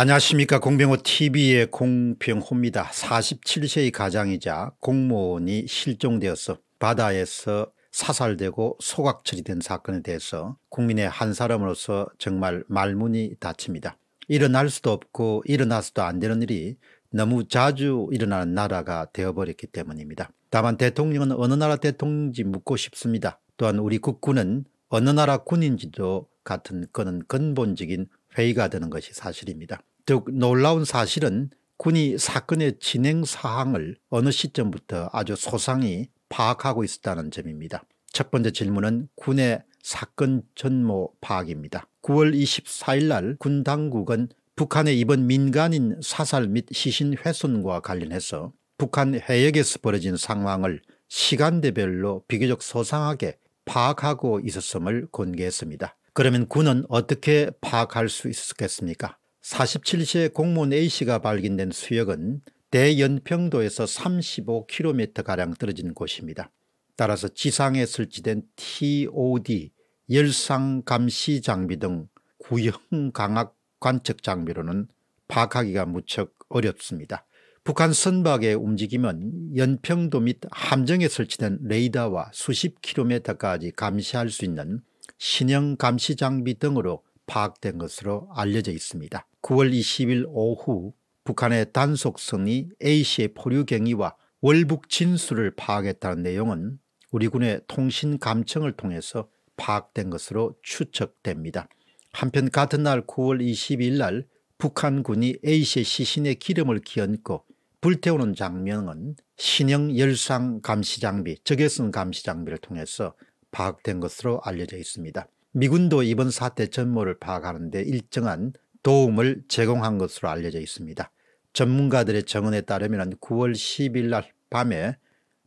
안녕하십니까 공병호 tv의 공병호입니다. 47세의 가장이자 공무원이 실종되어서 바다에서 사살되고 소각 처리된 사건에 대해서 국민의 한 사람으로서 정말 말문이 닫힙니다. 일어날 수도 없고 일어나서도 안 되는 일이 너무 자주 일어나는 나라가 되어버렸기 때문입니다. 다만 대통령은 어느 나라 대통령인지 묻고 싶습니다. 또한 우리 국군은 어느 나라 군인지도 같은 그는 근본적인 회의가 되는 것이 사실입니다. 더욱 놀라운 사실은 군이 사건의 진행 사항을 어느 시점부터 아주 소상히 파악하고 있었다는 점입니다. 첫 번째 질문은 군의 사건 전모 파악입니다. 9월 24일 날 군 당국은 북한의 이번 민간인 사살 및 시신 훼손과 관련해서 북한 해역에서 벌어진 상황을 시간대별로 비교적 소상하게 파악하고 있었음을 공개했습니다. 그러면 군은 어떻게 파악할 수 있었겠습니까 47세 공무원 A씨가 발견된 수역은 대연평도에서 35km가량 떨어진 곳입니다. 따라서 지상에 설치된 TOD, 열상감시 장비 등 구형 강압 관측 장비로는 파악하기가 무척 어렵습니다. 북한 선박의 움직임은 연평도 및 함정에 설치된 레이더와 수십 킬로미터까지 감시할 수 있는 신형 감시 장비 등으로 파악된 것으로 알려져 있습니다. 9월 20일 오후 북한의 단속선이 A씨의 포류 경위와 월북 진수를 파악했다는 내용은 우리 군의 통신 감청을 통해서 파악된 것으로 추측됩니다. 한편 같은 날 9월 22일 날 북한군이 A씨의 시신에 기름을 끼얹고 불태우는 장면은 신형 열상 감시 장비, 적외선 감시 장비를 통해서 파악된 것으로 알려져 있습니다. 미군도 이번 사태 전모를 파악하는 데 일정한 도움을 제공한 것으로 알려져 있습니다. 전문가들의 증언에 따르면 9월 10일 날 밤에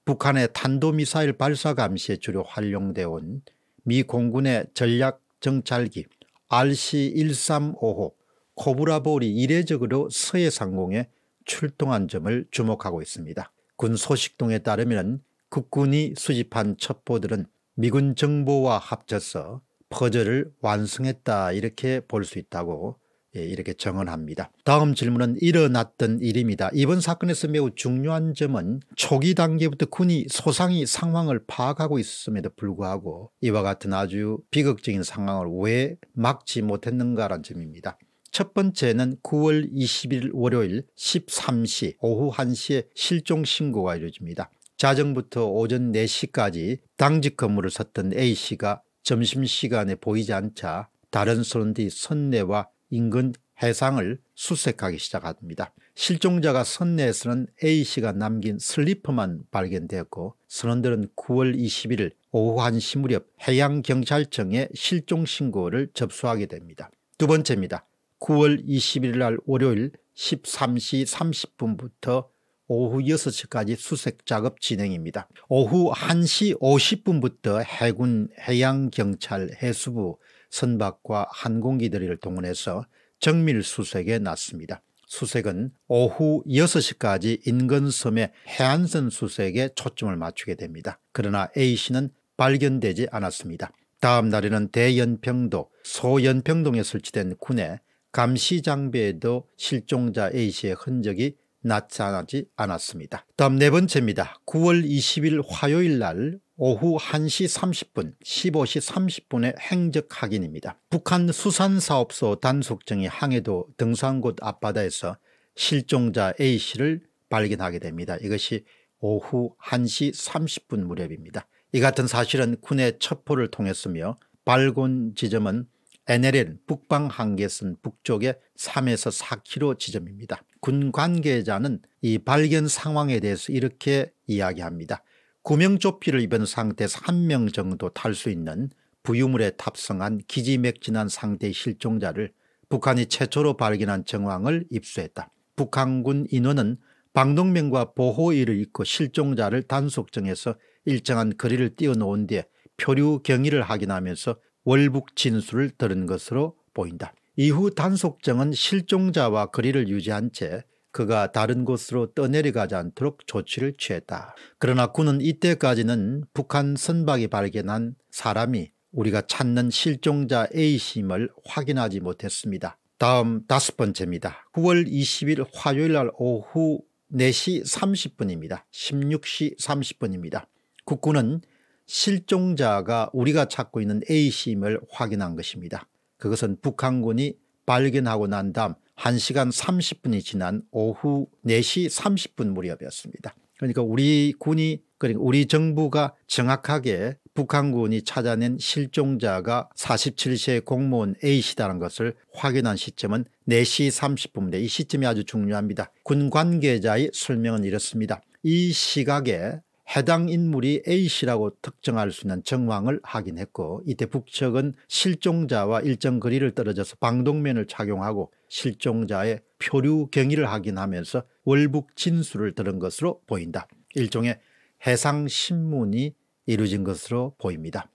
북한의 탄도미사일 발사 감시에 주로 활용되어 온 미 공군의 전략 정찰기 RC-135호 코브라볼이 이례적으로 서해 상공에 출동한 점을 주목하고 있습니다. 군 소식동에 따르면 국군이 수집한 첩보들은 미군 정보와 합쳐서 퍼즐을 완성했다 이렇게 볼 수 있다고 예, 이렇게 정언합니다. 다음 질문은 일어났던 일입니다. 이번 사건에서 매우 중요한 점은 초기 단계부터 군이 소상히 상황을 파악하고 있음에도 었 불구하고 이와 같은 아주 비극적인 상황을 왜 막지 못했는가라는 점입니다. 첫 번째는 9월 2 0일 월요일 13시 오후 1시에 실종신고가 이루어집니다. 자정부터 오전 4시까지 당직 근무를 섰던 A씨가 점심시간에 보이지 않자 다른 선원뒤 선내와 인근 해상을 수색하기 시작합니다. 실종자가 선내에서는 A씨가 남긴 슬리퍼만 발견되었고 선원들은 9월 21일 오후 1시 무렵 해양경찰청에 실종신고를 접수하게 됩니다. 두 번째입니다. 9월 21일 날 월요일 13시 30분부터 오후 6시까지 수색 작업 진행입니다. 오후 1시 50분부터 해군 해양경찰 해수부 선박과 항공기들을 동원해서 정밀 수색에 났습니다. 수색은 오후 6시까지 인근 섬의 해안선 수색에 초점을 맞추게 됩니다. 그러나 A씨는 발견되지 않았습니다. 다음 날에는 대연평도 소연평동에 설치된 군의 감시 장비에도 실종자 A씨의 흔적이 나타나지 않았습니다. 다음 네 번째입니다. 9월 20일 화요일 날 오후 1시 30분 15시 30분에 행적 확인입니다. 북한 수산사업소 단속정이 항해도 등산곳 앞바다에서 실종자 A씨를 발견하게 됩니다. 이것이 오후 1시 30분 무렵입니다. 이 같은 사실은 군의 첩보를 통했으며 발견 지점은 NLL 북방 한계선 북쪽의 3에서 4km 지점입니다. 군 관계자는 이 발견 상황에 대해서 이렇게 이야기합니다. 구명조피를 입은 상태에서 한 명 정도 탈 수 있는 부유물에 탑승한 기지맥진한 상태의 실종자를 북한이 최초로 발견한 정황을 입수했다. 북한군 인원은 방독면과 보호의를 입고 실종자를 단속정에서 일정한 거리를 띄워놓은 뒤에 표류 경위를 확인하면서 월북 진술을 들은 것으로 보인다. 이후 단속정은 실종자와 거리를 유지한 채 그가 다른 곳으로 떠내려가지 않도록 조치를 취했다. 그러나 군은 이때까지는 북한 선박이 발견한 사람이 우리가 찾는 실종자 A심을 확인하지 못했습니다. 다음 다섯 번째입니다. 9월 20일 화요일 날 오후 4시 30분입니다. 16시 30분입니다. 국군은 실종자가 우리가 찾고 있는 a 씨임을 확인한 것입니다. 그것은 북한군이 발견하고 난 다음 1시간 30분이 지난 오후 4시 30분 무렵이었습니다. 그러니까 우리 군이 그러니까 우리 정부가 정확하게 북한군이 찾아낸 실종자가 47세 공무원 A씨다라는 것을 확인한 시점은 4시 30분인데 이 시점이 아주 중요합니다. 군 관계자의 설명은 이렇습니다. 이 시각에 해당 인물이 A씨라고 특정할 수 있는 정황을 확인했고 이때 북측은 실종자와 일정 거리를 떨어져서 방독면을 착용하고 실종자의 표류 경위를 확인하면서 월북 진술을 들은 것으로 보인다. 일종의 해상신문이 이루어진 것으로 보입니다.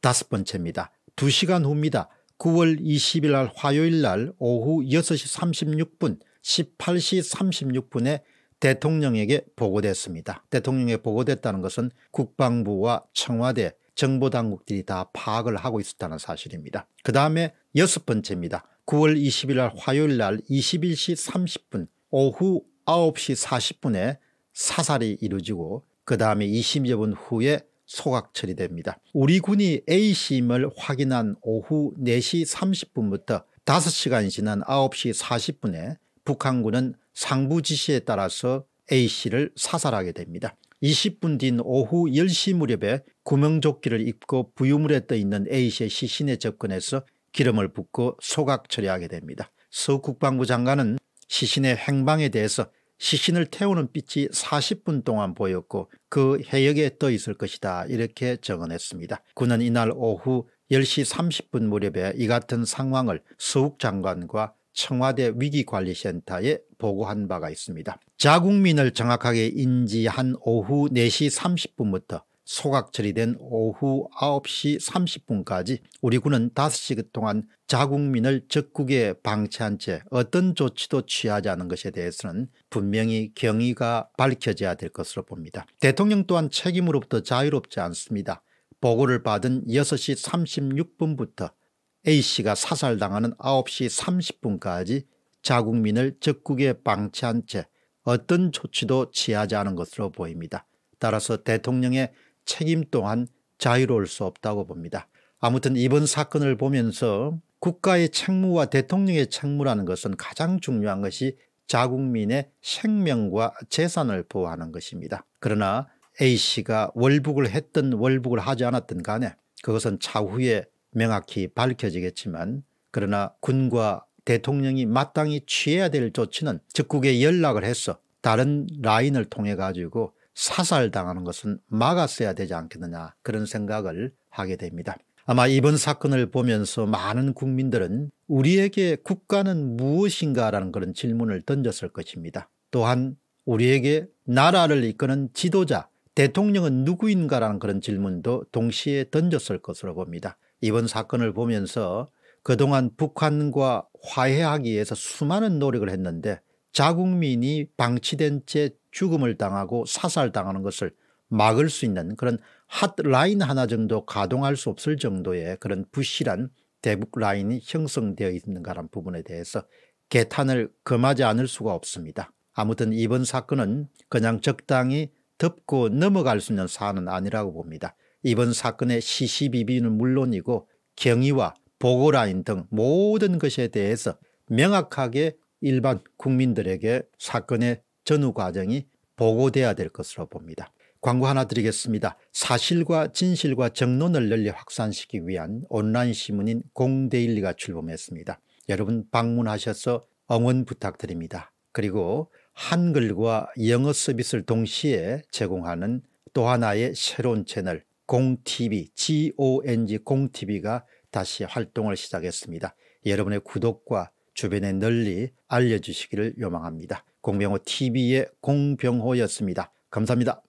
다섯 번째입니다. 두시간 후입니다. 9월 20일 날 화요일 날 오후 6시 36분 18시 36분에 대통령에게 보고됐습니다. 대통령에 보고됐다는 것은 국방부와 청와대 정보당국들이 다 파악을 하고 있었다는 사실입니다. 그 다음에 여섯 번째입니다. 9월 20일 날 화요일 날 21시 30분 오후 9시 40분에 사살이 이루어지고 그 다음에 20여 분 후에 소각 처리됩니다. 우리 군이 A씨임을 확인한 오후 4시 30분부터 5시간 지난 9시 40분에 북한군은 상부 지시에 따라서 A씨를 사살하게 됩니다. 20분 뒤인 오후 10시 무렵에 구명조끼를 입고 부유물에 떠있는 A씨의 시신에 접근해서 기름을 붓고 소각 처리하게 됩니다. 서 국방부 장관은 시신의 행방에 대해서 시신을 태우는 빛이 40분 동안 보였고 그 해역에 떠 있을 것이다 이렇게 정언했습니다. 군은 이날 오후 10시 30분 무렵에 이 같은 상황을 서욱 장관과 청와대 위기관리센터에 보고한 바가 있습니다. 자국민을 정확하게 인지한 오후 4시 30분부터 소각 처리된 오후 9시 30분까지 우리 군은 5시간 동안 자국민을 적국에 방치한 채 어떤 조치도 취하지 않은 것에 대해서는 분명히 경위가 밝혀져야 될 것으로 봅니다. 대통령 또한 책임으로부터 자유롭지 않습니다. 보고를 받은 6시 36분부터 A씨가 사살당하는 9시 30분까지 자국민을 적국에 방치한 채 어떤 조치도 취하지 않은 것으로 보입니다. 따라서 대통령의 책임 또한 자유로울 수 없다고 봅니다. 아무튼 이번 사건을 보면서 국가의 책무와 대통령의 책무라는 것은 가장 중요한 것이 자국민의 생명과 재산을 보호하는 것입니다. 그러나 A씨가 월북을 했든 월북을 하지 않았든 간에 그것은 차후에 명확히 밝혀지겠지만 그러나 군과 대통령이 마땅히 취해야 될 조치는 적국에 연락을 해서 다른 라인을 통해 가지고 사살당하는 것은 막았어야 되지 않겠느냐 그런 생각을 하게 됩니다. 아마 이번 사건을 보면서 많은 국민들은 우리에게 국가는 무엇인가 라는 그런 질문을 던졌을 것입니다. 또한 우리에게 나라를 이끄는 지도자 대통령은 누구인가 라는 그런 질문도 동시에 던졌을 것으로 봅니다. 이번 사건을 보면서 그동안 북한과 화해하기 위해서 수많은 노력을 했는데 자국민이 방치된 채 죽음을 당하고 사살당하는 것을 막을 수 있는 그런 핫라인 하나 정도 가동할 수 없을 정도의 그런 부실한 대북 라인이 형성되어 있는가라는 부분에 대해서 개탄을 금하지 않을 수가 없습니다. 아무튼 이번 사건은 그냥 적당히 덮고 넘어갈 수 있는 사안은 아니라고 봅니다. 이번 사건의 시시비비는 물론이고 경위와 보고라인 등 모든 것에 대해서 명확하게 일반 국민들에게 사건의 전후 과정이 보고돼야 될 것으로 봅니다. 광고 하나 드리겠습니다. 사실과 진실과 정론을 널리 확산시키기 위한 온라인 신문인 공데일리가 출범했습니다. 여러분 방문하셔서 응원 부탁드립니다. 그리고 한글과 영어 서비스를 동시에 제공하는 또 하나의 새로운 채널 공TV, GONG 공TV가 다시 활동을 시작했습니다. 여러분의 구독과 주변에 널리 알려주시기를 요망합니다. 공병호 TV의 공병호였습니다. 감사합니다.